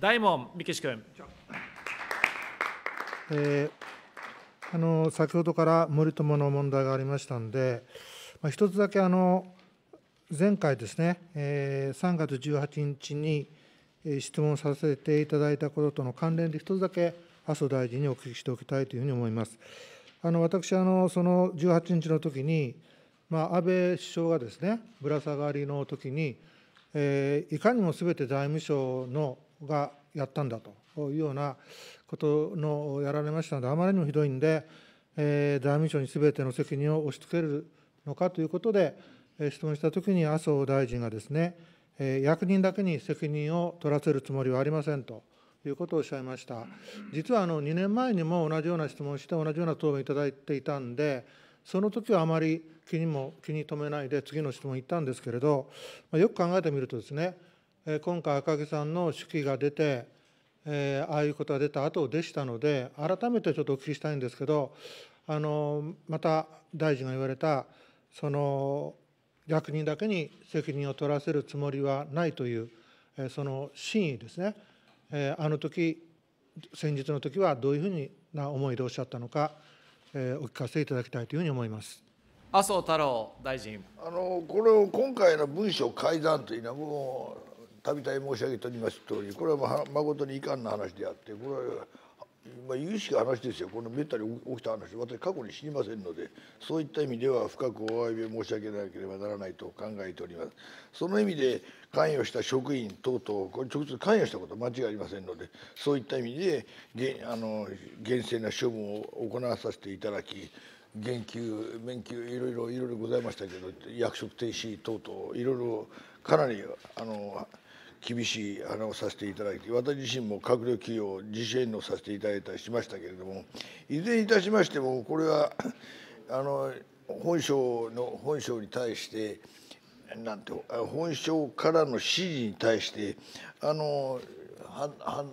大門美岸君。えー、あの先ほどから森友の問題がありましたんで、まあ、一つだけあの前回ですね、えー、3月18日に質問させていただいたこととの関連で一つだけ麻生大臣にお聞きしておきたいというふうに思います。あの私あの、その18日の時に、まあ、安倍首相がですね、ぶら下がりの時に、えー、いかにもすべて財務省のがやったんだというようなことのやられましたので、あまりにもひどいんで、え財務省にすべての責任を押し付けるのかということで、え質問したときに麻生大臣がですね、え役人だけに責任を取らせるつもりはありませんということをおっしゃいました。実はあの2年前にも同じような質問をして、同じような答弁いただいていたんで、その時はあまり気にも気に留めないで、次の質問に行ったんですけれど、まよく考えてみるとですね、今回、赤木さんの手記が出て、えー、ああいうことが出た後でしたので、改めてちょっとお聞きしたいんですけど、あのまた大臣が言われた、その役人だけに責任を取らせるつもりはないという、えー、その真意ですね、えー、あの時先日の時はどういうふうな思いでおっしゃったのか、えー、お聞かせいただきたいというふうに思います。麻生太郎大臣あのこれを今回の文書改ざんというのはもうたびたび申し上げております通りこれはまこ誠に遺憾な話であってこれはまあ、有意識話ですよこのめったに起きた話私過去に知りませんのでそういった意味では深くお詫び申し上げなければならないと考えておりますその意味で関与した職員等々これ直接関与したことは間違いありませんのでそういった意味であの厳正な処分を行わさせていただき減給免給いろいろいろいろございましたけど役職停止等々いろいろかなりあの。厳しい話をさせていただいて私自身も閣僚企業自主返納させていただいたりしましたけれどもいずれにいたしましてもこれはあの本省の本省に対してなんて本省からの指示に対してあのはは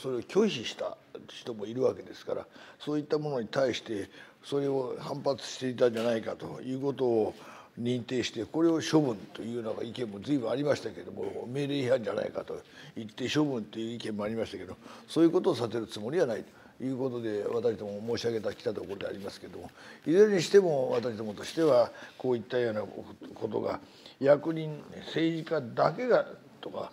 それを拒否した人もいるわけですからそういったものに対してそれを反発していたんじゃないかということを認定してこれを処分というのが意見も随分ありましたけれども命令違反じゃないかと言って処分という意見もありましたけどそういうことをさせるつもりはないということで私ども申し上げたきたところでありますけれどもいずれにしても私どもとしてはこういったようなことが役人政治家だけがとか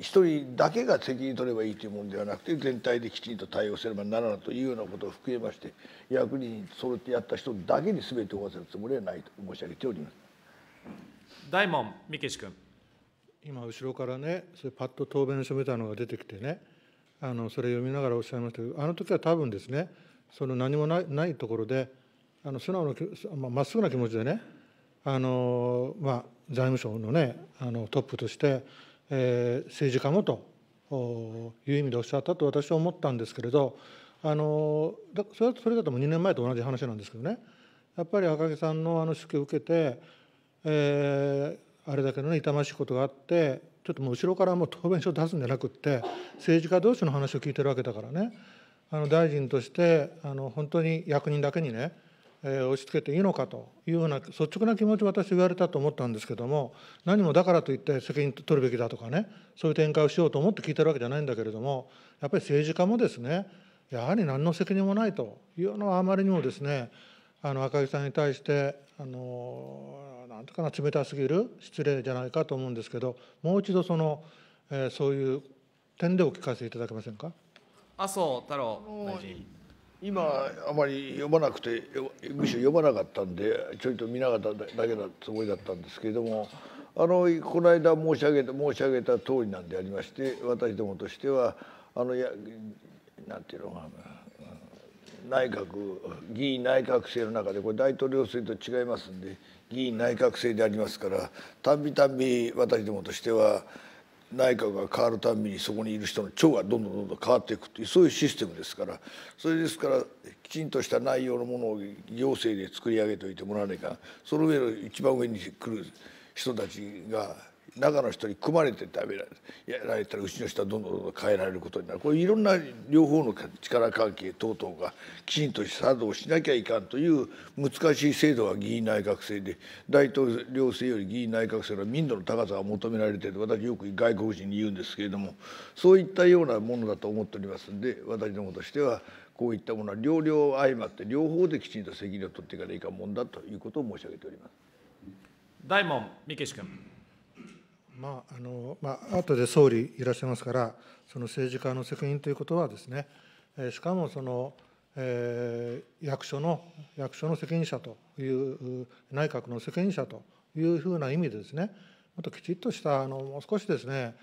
一人だけが責任取ればいいというもんではなくて全体できちんと対応せねばならないというようなことを含めまして役にそてやった人だけに全て負わせるつもりはないと申し上げております。大門三岸君今後ろからねそれパッと答弁書みたいのが出てきてねあのそれ読みながらおっしゃいましたけどあの時は多分ですねその何もないないところであの素直なまっすぐな気持ちでねあの、まあ、財務省の,、ね、あのトップとして、えー、政治家もという意味でおっしゃったと私は思ったんですけれどあのそれそれだともう2年前と同じ話なんですけどねやっぱり赤木さんのあの指揮を受けて、えー、あれだけの、ね、痛ましいことがあってちょっともう後ろからもう答弁書を出すんじゃなくって政治家同士の話を聞いてるわけだからねあの大臣としてあの本当に役人だけにね押し付けていいのかというような率直な気持ちを私言われたと思ったんですけども何もだからといって責任取るべきだとかねそういう展開をしようと思って聞いてるわけじゃないんだけれどもやっぱり政治家もですねやはり何の責任もないというのはあまりにもですねあの赤木さんに対してあのなんとかな冷たすぎる失礼じゃないかと思うんですけどもう一度その、えー、そういう点でお聞かせいただけませんか。麻生太郎今あまり読まなくてむしろ読まなかったんでちょいと見なかっただけだつもりだったんですけれどもあのこの間申し上げた申し上げた通りなんでありまして私どもとしてはあのやなんていうのかな内閣議員内閣制の中でこれ大統領制と違いますんで議員内閣制でありますからたんびたんび私どもとしては内閣が変わるたびにそこにいる人の腸がどんどんどんどん変わっていくというそういうシステムですからそれですからきちんとした内容のものを行政で作り上げておいてもらわないかその上の一番上に来る人たちが中の人に組まれて食べられやられたらうちの人はどんどんどんどん変えられることになるこれいろんな両方の力関係等々がきちんと作動しなきゃいかんという難しい制度が議院内閣制で大統領制より議員内閣制の民度の高さが求められている私よく外国人に言うんですけれどもそういったようなものだと思っておりますんで私どもとしてはこういったものは両両相まって両方できちんと責任を取っていかないかんもんだということを申し上げております。大門三岸君まああのまあ後で総理いらっしゃいますから、その政治家の責任ということはですね、えしかもその、えー、役所の役所の責任者という内閣の責任者というふうな意味でですね、もっときちっとしたあのもう少しですね、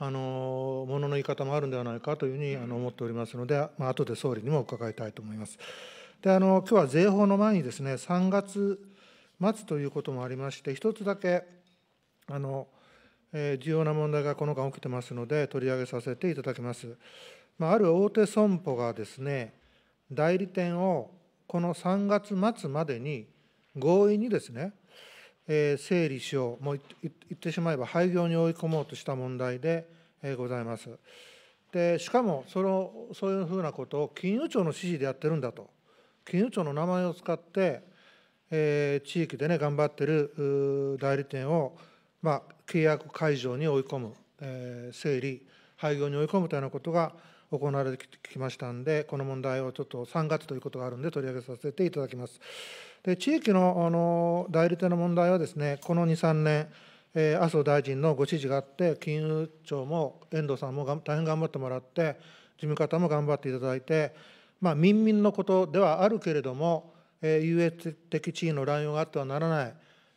あのものの言い方もあるんではないかというふうにあの思っておりますので、まあ後で総理にも伺いたいと思います。であの今日は税法の前にですね、3月末ということもありまして、一つだけあの重要な問題がこの間起きてますので、取り上げさせていただきます。まあ、ある大手損保がですね、代理店をこの3月末までに強引にですね、えー、整理しよう、もう言ってしまえば廃業に追い込もうとした問題でございます。でしかもその、そういうふうなことを金融庁の指示でやってるんだと、金融庁の名前を使って、えー、地域でね、頑張ってる代理店を、まあ、契約解除に追い込む、えー、整理、廃業に追い込むというようなことが行われてきましたんで、この問題をちょっと3月ということがあるんで取り上げさせていただきます。で地域のあの代理店の問題はですね、この2、3年、えー、麻生大臣のご指示があって、金融庁も遠藤さんもが大変頑張ってもらって、事務方も頑張っていただいて、まあ、民民のことではあるけれども、えー、優越的地位の乱用があってはならない、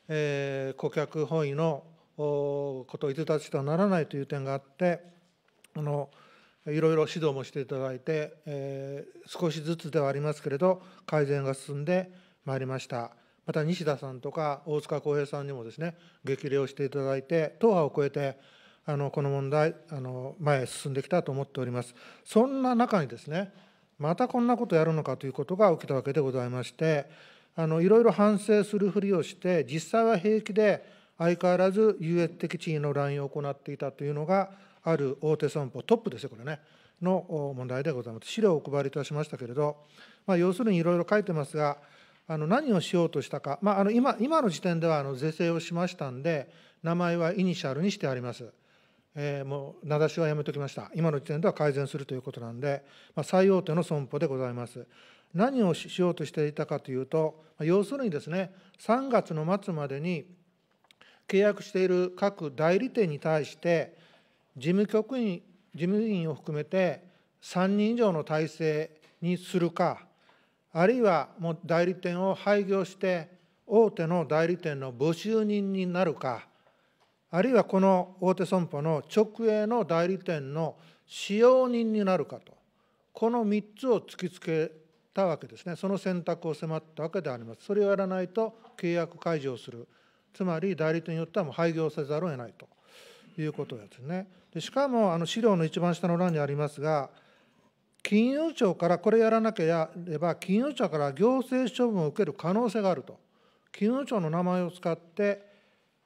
えー、顧客本位のことを逸脱してはならないという点があってあのいろいろ指導もしていただいて、えー、少しずつではありますけれど改善が進んでまいりましたまた西田さんとか大塚康平さんにもですね激励をしていただいて党派を超えてあのこの問題あの前へ進んできたと思っておりますそんな中にですねまたこんなことやるのかということが起きたわけでございましてあのいろいろ反省するふりをして実際は平気で相変わらず優越的地位の乱用を行っていたというのが、ある大手損保、トップですよ、これね、の問題でございます。資料をお配りいたしましたけれど、まあ、要するにいろいろ書いてますが、あの何をしようとしたか、まあ、あの今今の時点ではあの是正をしましたんで、名前はイニシャルにしてあります。えー、もう名指しはやめときました。今の時点では改善するということなんで、まあ、最大手の損保でございます。何をしようとしていたかというと、要するにですね、3月の末までに契約している各代理店に対して、事務局員事務員を含めて3人以上の体制にするか、あるいはもう代理店を廃業して、大手の代理店の募集人になるか、あるいはこの大手損保の直営の代理店の使用人になるかと、この3つを突きつけたわけですね、その選択を迫ったわけであります。それをやらないと契約解除をするつまり代理店によってはもう廃業せざるを得ないということですね。でしかもあの資料の一番下の欄にありますが、金融庁からこれやらなければ、金融庁から行政処分を受ける可能性があると、金融庁の名前を使って、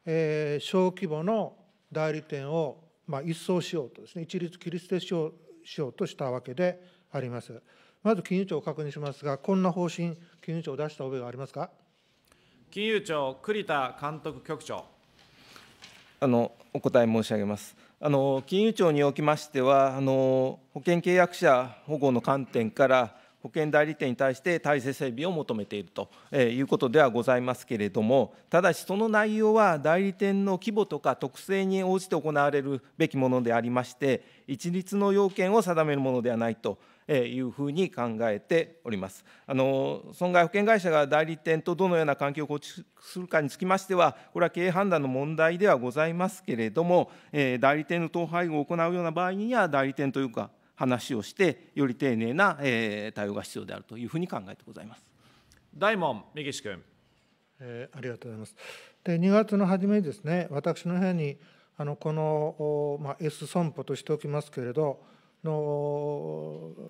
えー、小規模の代理店を、まあ、一掃しようとですね、一律切り捨てしようしようとしたわけであります。まず金融庁を確認しますが、こんな方針、金融庁を出した覚えがありますか。金融庁栗田監督局長。あのお答え申し上げます。あの金融庁におきましてはあの、保険契約者保護の観点から、保険代理店に対して体制整備を求めているということではございますけれども、ただし、その内容は代理店の規模とか特性に応じて行われるべきものでありまして、一律の要件を定めるものではないと。いうふうに考えておりますあの損害保険会社が代理店とどのような関係を構築するかにつきましては、これは経営判断の問題ではございますけれども、え代理店の統廃合を行うような場合には、代理店というか、話をしてより丁寧な、えー、対応が必要であるというふうに考えてございます。大門右志君、えー、ありがとうございます。で2月の初めにですね私の部屋にあのこの、まあ、S 損保としておきますけれどの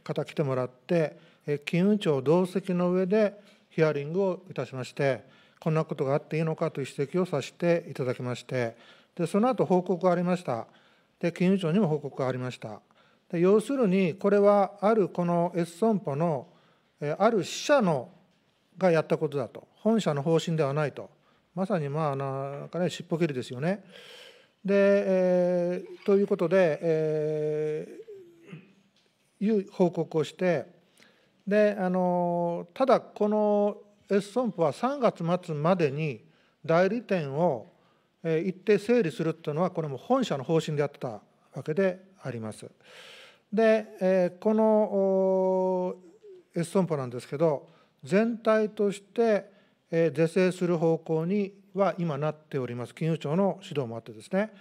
方来てもらって、え金融庁同席の上でヒアリングをいたしましてこんなことがあっていいのかという指摘をさせていただきましてでその後報告がありましたで金融庁にも報告がありました要するにこれはあるこの S 損保のある死者のがやったことだと本社の方針ではないとまさにまあなんかねしっぽ切りですよね。で、えー、ということで、えー、いう報告をしてであのただこの S 損保は3月末までに代理店を一定整理するというのはこれも本社の方針でやってたわけであります。で、えー、このエストンポなんですけど全体として、え是正する方向には今なっております金融庁の指導もあってですね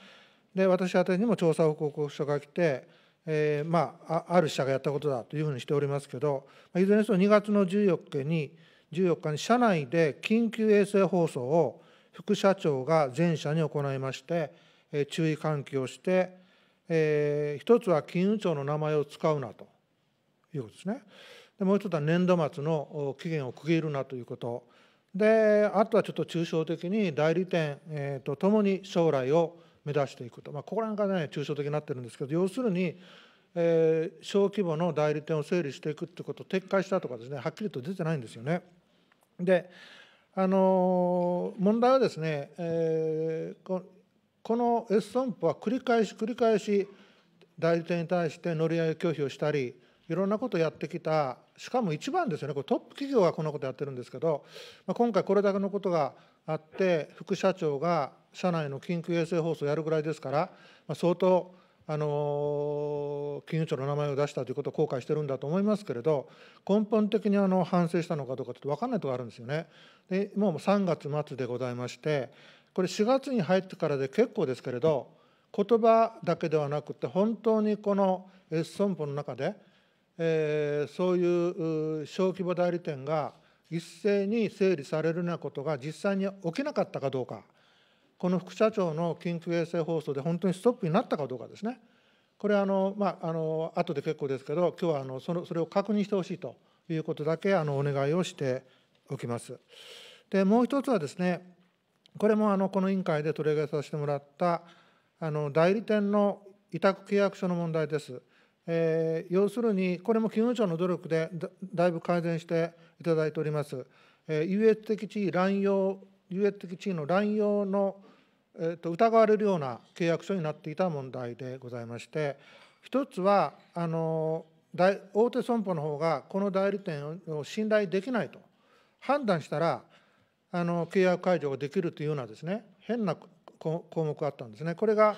で私宛にも調査報告書が来て、えー、まあ、ある社がやったことだというふうにしておりますけど、いずれにせよ2月の14日に14日に社内で緊急衛生放送を副社長が全社に行いまして、え注意喚起をして、えー、一つは金融庁の名前を使うなということですね。でもう一つは年度末の期限を区切るなということ。であとはちょっと抽象的に代理店、えー、ともに将来を目指していくと、まあ、ここら辺がね抽象的になってるんですけど要するに、えー、小規模の代理店を整理していくってことを撤回したとかですねはっきりと出てないんですよね。であの問題はですね、えー、この S 損保は繰り返し繰り返し代理店に対して乗り合い拒否をしたり、いろんなことをやってきた、しかも一番ですよね、これトップ企業がこんなことやってるんですけど、まあ、今回これだけのことがあって、副社長が社内の緊急衛生放送をやるぐらいですから、ま相当、あの金融庁の名前を出したということを後悔してるんだと思いますけれど、根本的にあの反省したのかどうか、ちょっと分かんないところがあるんですよね。でもう3月末でございまして、これ4月に入ってからで結構ですけれど言葉だけではなくて本当にこの S 損保の中で、えー、そういう小規模代理店が一斉に整理されるようなことが実際に起きなかったかどうかこの副社長の緊急衛生放送で本当にストップになったかどうかですねこれあのまああの後で結構ですけど今日はあのそのそれを確認してほしいということだけあのお願いをしておきます。でもう一つはですねこれもあのこの委員会で取り上げさせてもらったあの代理店の委託契約書の問題です。えー、要するに、これも金融庁の努力でだいぶ改善していただいております。えー、優越的地位乱用、優越的地位の乱用の、えーと、疑われるような契約書になっていた問題でございまして、一つはあの大手損保の方がこの代理店を信頼できないと判断したら、あの契約解除ができるというようなですね変な項目があったんですね。これが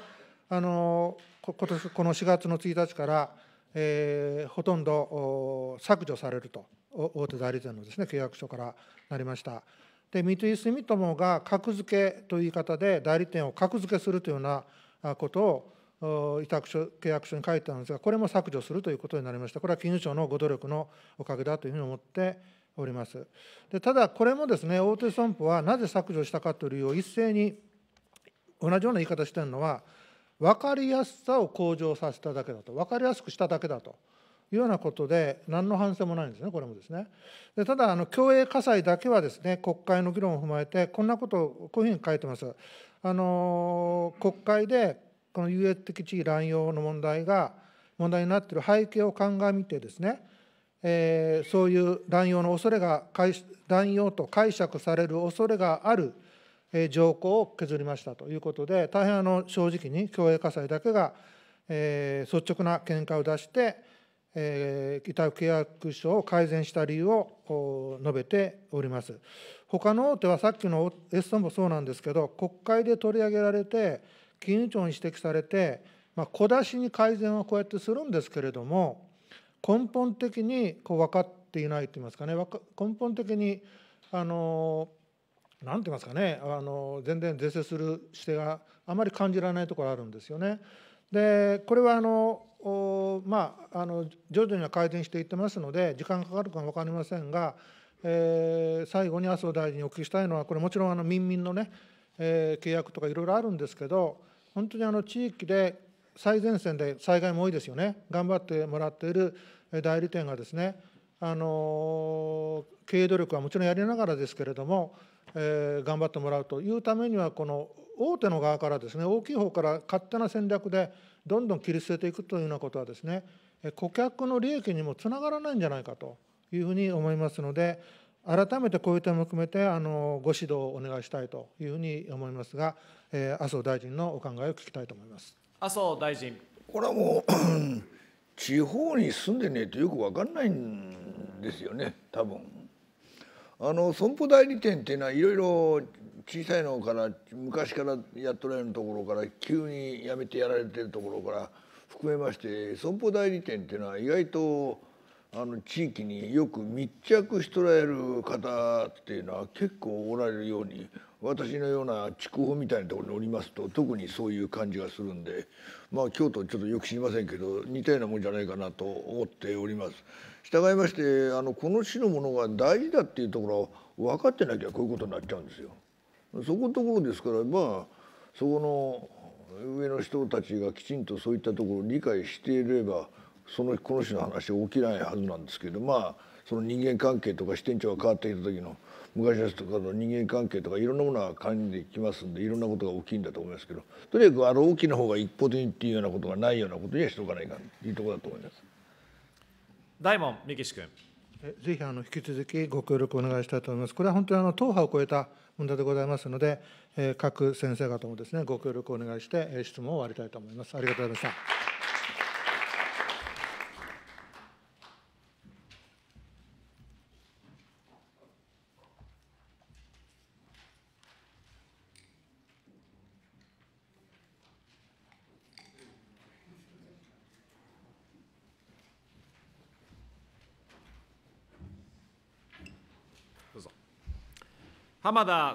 あの今年この4月の1日から、えー、ほとんど削除されると大手代理店のですね契約書からなりました。で三井住友が格付けという言い方で代理店を格付けするというようなことを委託書契約書に書いてあるんですがこれも削除するということになりましたこれは金融庁のご努力のおかげだというふうに思っております。でただ、これもですね、大手損保はなぜ削除したかという理由を一斉に同じような言い方してるのは、分かりやすさを向上させただけだと、分かりやすくしただけだと。いうようなことで、何の反省もないんですね、これもですね。でただ、あの共栄火災だけはですね、国会の議論を踏まえて、こんなことをこういうふうに書いてます。あの国会でこの優越的地位乱用の問題が問題になっている背景を鑑みてですね、えー、そういう乱用の恐れが乱用と解釈される恐れがある、えー、条項を削りましたということで大変あの正直に共栄火災だけが、えー、率直な見解を出して、えー、委託契約書を改善した理由を述べております。他の大手はさっきの S さんもそうなんですけど国会で取り上げられて金融庁に指摘されて、まあ、小出しに改善はこうやってするんですけれども根本的にこう分かっていないと言いますかね根本的にあの何て言いますかねあの全然是正する姿勢があまり感じられないところあるんですよね。でこれはあのまああの徐々には改善していってますので時間かかるか分かりませんが、えー、最後に麻生大臣にお聞きしたいのはこれもちろんあの民民のね、えー、契約とかいろいろあるんですけど本当にあの地域で最前線で災害も多いですよね頑張ってもらっている代理店がですねあの経営努力はもちろんやりながらですけれども、えー、頑張ってもらうというためにはこの大手の側からですね大きい方から勝手な戦略でどんどん切り捨てていくというようなことはですね顧客の利益にもつながらないんじゃないかというふうに思いますので改めてこういう点も含めてあのご指導をお願いしたいというふうに思いますが、えー、麻生大臣のお考えを聞きたいと思います。麻生大臣これはもう地方に住んでねえとよく分かんないんですよね多分。あの損保代理店っていうのはいろいろ小さいのから昔からやっとられるところから急にやめてやられてるところから含めまして損保代理店っていうのは意外とあの地域によく密着しとられる方っていうのは結構おられるように私のような筑豊みたいなところにおりますと特にそういう感じがするんでまあ京都ちょっとよく知りませんけど似たようなもんじゃないかなと思っております。従いましてあのこの市のものが大事だっていうところは分かってなきゃこういうことになっちゃうんですよ。そこのところですからまあそこの上の人たちがきちんとそういったところを理解していればそのこの人の話起きないはずなんですけどまあその人間関係とか支店長が変わっていた時の昔の人とかの人間関係とかいろんなものが感じできますんでいろんなことが大きいんだと思いますけどとにかくあの大きな方が一方的にっていうようなことがないようなことにはしておかないかというところだと思います。大門幹志君ぜひあの引き続きご協力お願いしたいと思います。これは本当にあの党派を超えた問題でございますので、え各先生方もですねご協力お願いして質問を終わりたいと思います。ありがとうございました。浜田